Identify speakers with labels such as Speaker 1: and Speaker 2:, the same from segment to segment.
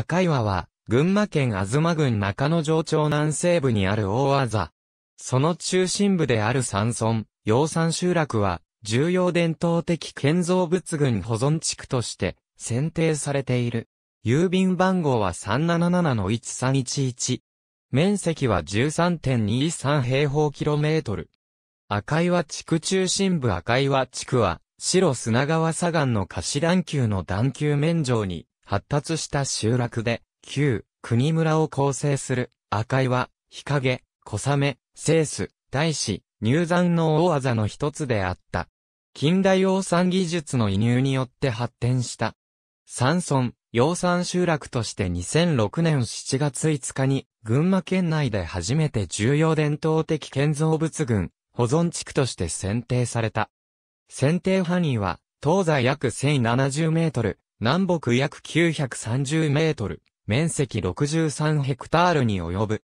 Speaker 1: 赤岩は、群馬県東郡中野城町南西部にある大技。その中心部である山村、洋山集落は、重要伝統的建造物群保存地区として、選定されている。郵便番号は377-1311。面積は13.23平方キロメートル。赤岩地区中心部赤岩地区は、白砂川砂岩の貸し段丘の段丘面上に発達した集落で、旧、国村を構成する、赤岩、日陰、小雨、清須、大使、入山の大技の一つであった。近代養蚕技術の移入によって発展した。山村、養蚕集落として2006年7月5日に、群馬県内で初めて重要伝統的建造物群、保存地区として選定された。選定範囲は、東西約1070メートル、南北約930メートル、面積63ヘクタールに及ぶ。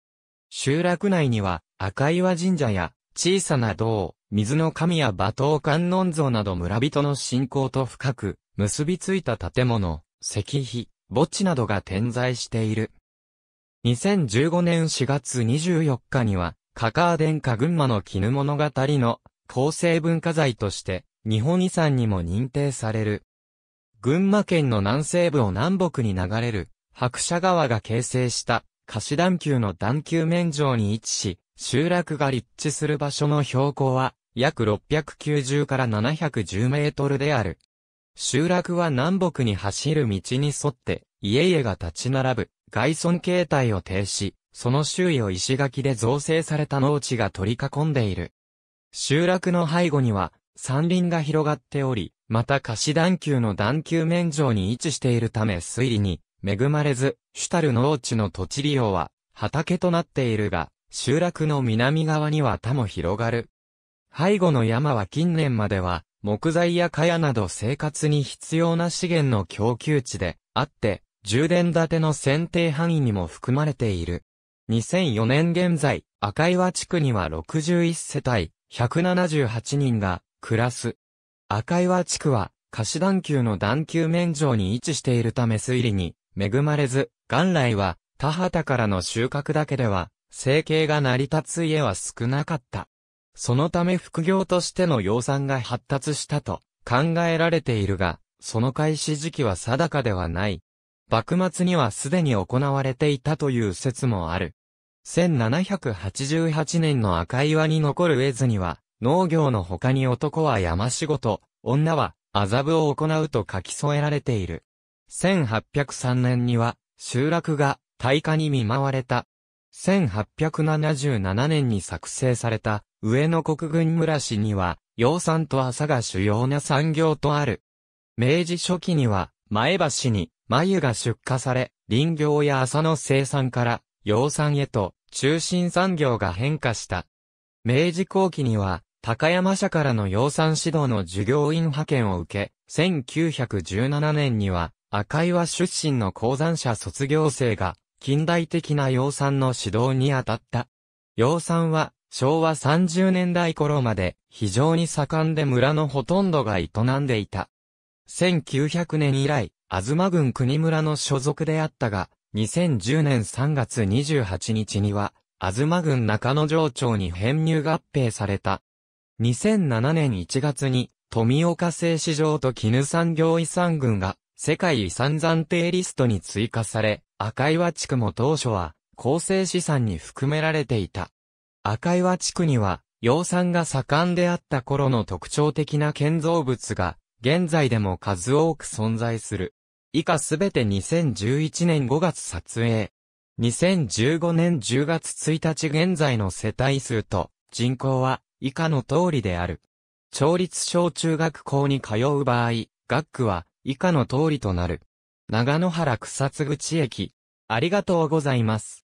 Speaker 1: 集落内には赤岩神社や小さな銅、水の神や馬頭観音像など村人の信仰と深く結びついた建物、石碑、墓地などが点在している。2015年4月24日には、カカデ殿下群馬の絹物語の構成文化財として日本遺産にも認定される。群馬県の南西部を南北に流れる、白車川が形成した、貸段丘の段丘面上に位置し、集落が立地する場所の標高は、約690から710メートルである。集落は南北に走る道に沿って、家々が立ち並ぶ、外村形態を停止、その周囲を石垣で造成された農地が取り囲んでいる。集落の背後には、山林が広がっており、また下肢段丘の段丘面上に位置しているため推理に恵まれず、主たる農地の土地利用は畑となっているが、集落の南側には田も広がる。背後の山は近年までは、木材や茅など生活に必要な資源の供給地であって、充電建ての選定範囲にも含まれている。2004年現在、赤岩地区には61世帯、178人が暮らす。赤岩地区は、貸段丘の段丘面上に位置しているため推理に恵まれず、元来は田畑からの収穫だけでは、生計が成り立つ家は少なかった。そのため副業としての養蚕が発達したと考えられているが、その開始時期は定かではない。幕末にはすでに行われていたという説もある。1788年の赤岩に残る絵図には、農業の他に男は山仕事、女は麻布を行うと書き添えられている。1803年には、集落が大火に見舞われた。1877年に作成された、上野国軍村市には、養蚕と麻が主要な産業とある。明治初期には、前橋に、眉が出荷され、林業や麻の生産から、養蚕へと、中心産業が変化した。明治後期には、高山社からの養蚕指導の授業員派遣を受け、1917年には赤岩出身の鉱山社卒業生が近代的な養蚕の指導に当たった。養蚕は昭和30年代頃まで非常に盛んで村のほとんどが営んでいた。1900年以来、東郡国村の所属であったが、2010年3月28日には、東郡中野城町に編入合併された。2007年1月に、富岡製糸場と絹産業遺産群が、世界遺産暫定リストに追加され、赤岩地区も当初は、構成資産に含められていた。赤岩地区には、養蚕が盛んであった頃の特徴的な建造物が、現在でも数多く存在する。以下すべて2011年5月撮影。2015年10月1日現在の世帯数と人口は以下の通りである。町立小中学校に通う場合、学区は以下の通りとなる。長野原草津口駅。ありがとうございます。